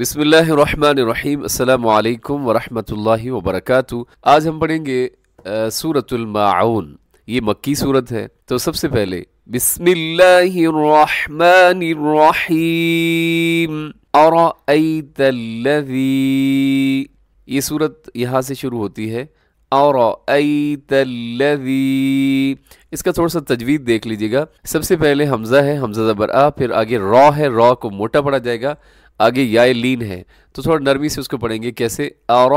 بسم اللہ الرحمن الرحیم السلام علیکم ورحمۃ اللہ وبرکاتہ آج ہم پڑھیں گے سورة المعون یہ مکی صورت ہے تو سب سے پہلے بسم اللہ الرحمن الرحیم الذی یہ سورت یہاں سے شروع ہوتی ہے الذی اس کا تھوڑا سا تجوید دیکھ لیجئے گا سب سے پہلے حمزہ ہے حمزہ زبر آ پھر آگے را ہے را کو موٹا پڑا جائے گا آگے یا لین ہے تو تھوڑا نرمی سے اس کو پڑھیں گے کیسے آر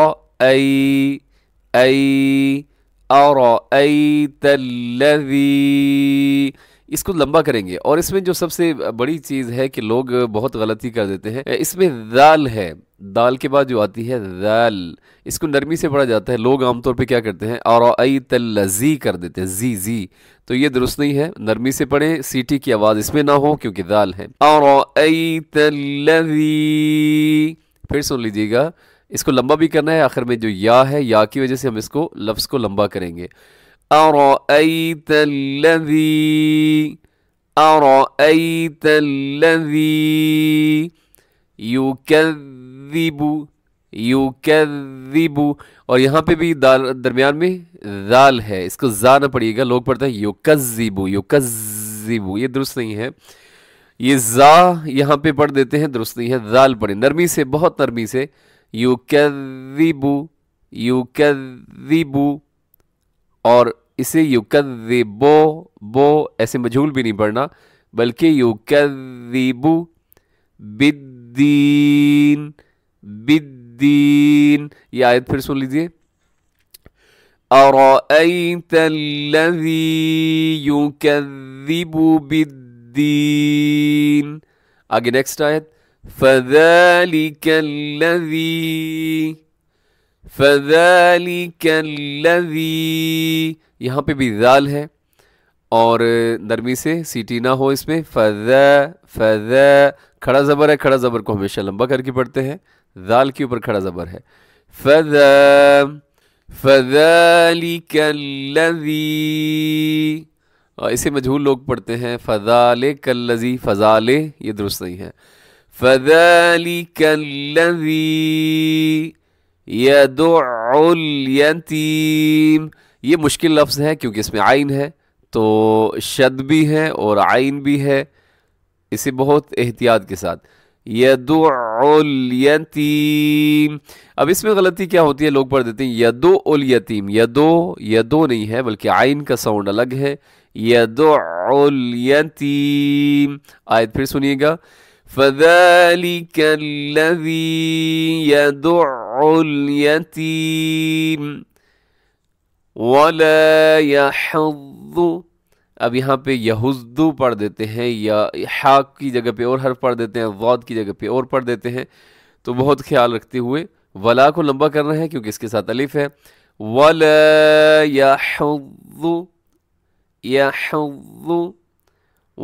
ای اور ای اس کو لمبا کریں گے اور اس میں جو سب سے بڑی چیز ہے کہ لوگ بہت غلطی کر دیتے ہیں اس میں دال ہے دال کے بعد جو آتی ہے دال اس کو نرمی سے پڑھا جاتا ہے لوگ عام طور پہ کیا کرتے ہیں اور تلزی کر دیتے ہیں زی زی تو یہ درست نہیں ہے نرمی سے پڑھیں سیٹی کی آواز اس میں نہ ہو کیونکہ دال ہے اور ای پھر سن لیجیے گا اس کو لمبا بھی کرنا ہے آخر میں جو یا ہے یا کی وجہ سے ہم اس کو لفظ کو لمبا کریں گے أرأيت الذي أرأيت الذي يكذب تل اور یہاں پہ بھی درمیان میں زال ہے اس کو نہ پڑھیے گا لوگ پڑھتے ہیں یو کزیبو یہ درست نہیں ہے یہ زا یہاں پہ پڑھ دیتے ہیں درست نہیں ہے زال پڑھیں نرمی سے بہت نرمی سے یو کیو اور اسے یو بو ایسے مجھول بھی نہیں پڑھنا بلکہ بدین بدین یہ آیت پھر سن لیجیے بالدین آگے نیکسٹ آیت فذلک الذی فَذَلِكَ الَّذِي یہاں پہ بھی ذال ہے اور نرمی سے سیٹی نہ ہو اس میں فَذَا فَذَا کھڑا زبر ہے کھڑا زبر کو ہمیشہ لمبا کر کے پڑھتے ہیں ذال کے اوپر کھڑا زبر ہے فَذَا فَذَلِكَ الَّذِي اسے مجھول لوگ پڑھتے ہیں فضال الَّذِي فَذَالِ یہ درست نہیں ہے الَّذِي دو الیتیم یہ مشکل لفظ ہے کیونکہ اس میں عین ہے تو شد بھی ہے اور عین بھی ہے اسے بہت احتیاط کے ساتھ یو الیتیم اب اس میں غلطی کیا ہوتی ہے لوگ پڑھ دیتے ہیں یدو الیتیم یدو یدو نہیں ہے بلکہ عین کا ساؤنڈ الگ ہے یو الیتیم آیت پھر سنیے گا الیتیم ولا یحض اب یہاں پہ یزدو پڑھ دیتے ہیں یا حاک کی جگہ پہ اور حرف پڑھ دیتے ہیں وود کی جگہ پہ اور پڑھ دیتے ہیں تو بہت خیال رکھتے ہوئے ولا کو لمبا کرنا ہے کیونکہ اس کے ساتھ الف ہے ولا یا حو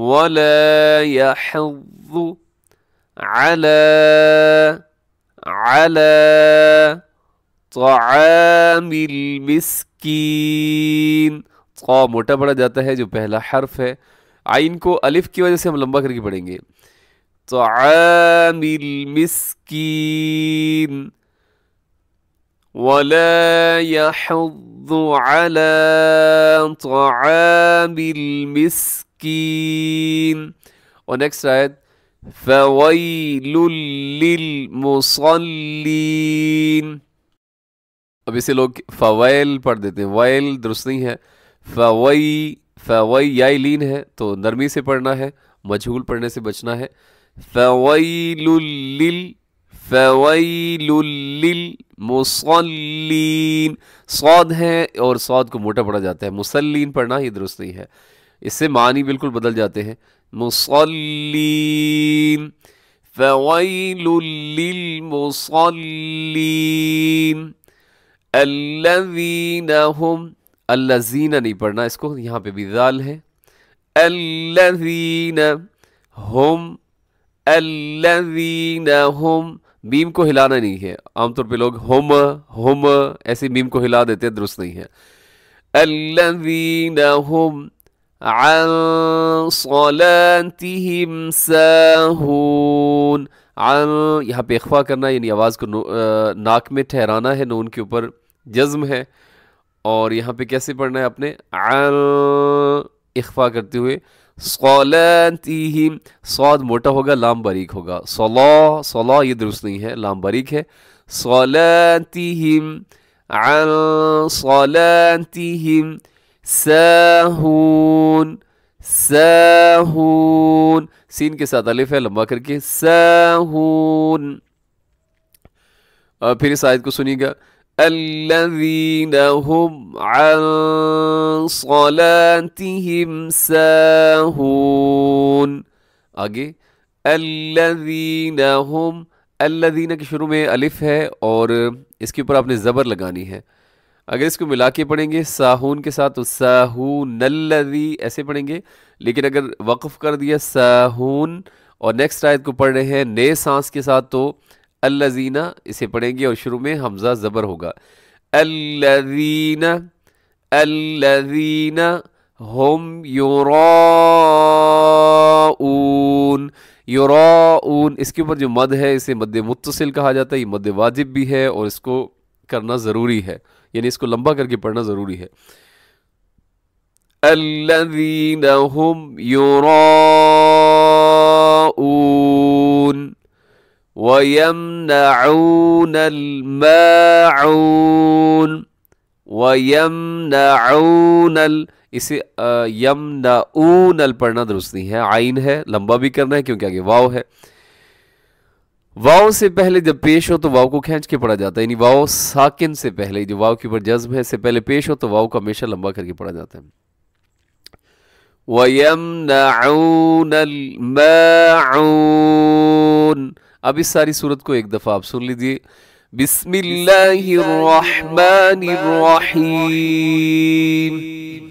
ولا حو على على طعام المسكين ط جاتا ہے جو پہلا حرف ہے عین کو الف کی وجہ سے ہم لمبا کر کے پڑھیں گے طعام المسكين ولا يحض على طعام المسكين और नेक्स्ट فویل للمصلین اب اسے لوگ فویل پڑھ دیتے ہیں ویل درست نہیں ہے فوی فوی یا تو نرمی سے پڑھنا ہے مجھول پڑھنے سے بچنا ہے فویل لل فویل للمصلین لوس ہے اور سعود کو موٹا پڑھا جاتا ہے مسلین پڑھنا ہی درست نہیں ہے اس سے معنی بالکل بدل جاتے ہیں مصلين فويل للمصلين الذين هم الذين نہیں پڑھنا اس کو یہاں پہ بھی ذال ہے الذين هم الذين هم میم کو ہلانا نہیں ہے عام طور پہ لوگ ہم ہم ایسی میم کو ہلا دیتے درست نہیں ہے الذين هم عن عن صلاتهم یہاں پہ اخوا کرنا یعنی آواز کو ناک میں ٹھہرانا ہے نون کے اوپر جزم ہے اور یہاں پہ کیسے پڑھنا ہے اپنے عن اخوا کرتے ہوئے صلاتهم صاد موٹا ہوگا لام باریک ہوگا صلا صلا یہ درست نہیں ہے لام باریک ہے صلاتهم عن صلاتهم سہون سین کے ساتھ الف ہے لمبا کر کے اور پھر اس آیت کو سنی گا هم عن صلاتهم ساهون آگے الذین هم الذین کے شروع میں الف ہے اور اس کے اوپر آپ نے زبر لگانی ہے اگر اس کو ملا کے پڑھیں گے ساہون کے ساتھ تو ساہون الذی ایسے پڑھیں گے لیکن اگر وقف کر دیا ساہون اور نیکسٹ کو پڑھ رہے ہیں نئے سانس کے ساتھ تو الزینہ اسے پڑھیں گے اور شروع میں حمزہ زبر ہوگا الین الین ہم یور اون اس کے اوپر جو مد ہے اسے مد متصل کہا جاتا ہے یہ مد واجب بھی ہے اور اس کو کرنا ضروری ہے یعنی اس کو لمبا کر کے پڑھنا ضروری ہے الم یو رو الماعون مؤ ال اسے یمنعون ال پڑھنا درست نہیں ہے آئن ہے لمبا بھی کرنا ہے کیونکہ آگے واو ہے واؤ سے پہلے جب پیش ہو تو واؤ کو کھینچ کے پڑھا جاتا ہے یعنی واؤ ساکن سے پہلے جو واؤ کے اوپر جذب ہے سے پہلے پیش ہو تو واؤ کا ہمیشہ لمبا کر کے پڑھا جاتا ہے وَيَمْنَعُونَ الْمَاعُونَ اب اس ساری صورت کو ایک دفعہ آپ سن لیجیے اللہ الرحمن الرحیم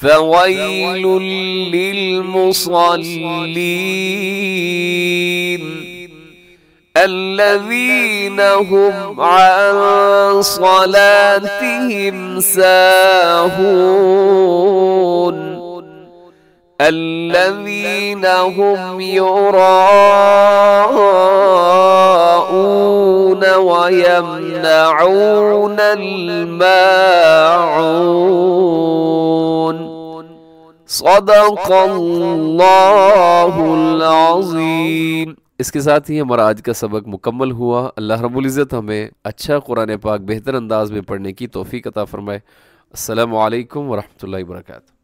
فويل للمصلين الذين هم عن صلاتهم ساهون الذين هم يراءون ويمنعون الماعون صدق اللہ العظیم اس کے ساتھ ہی ہمارا آج کا سبق مکمل ہوا اللہ رب العزت ہمیں اچھا قرآن پاک بہتر انداز میں پڑھنے کی توفیق عطا فرمائے السلام علیکم ورحمۃ اللہ وبرکاتہ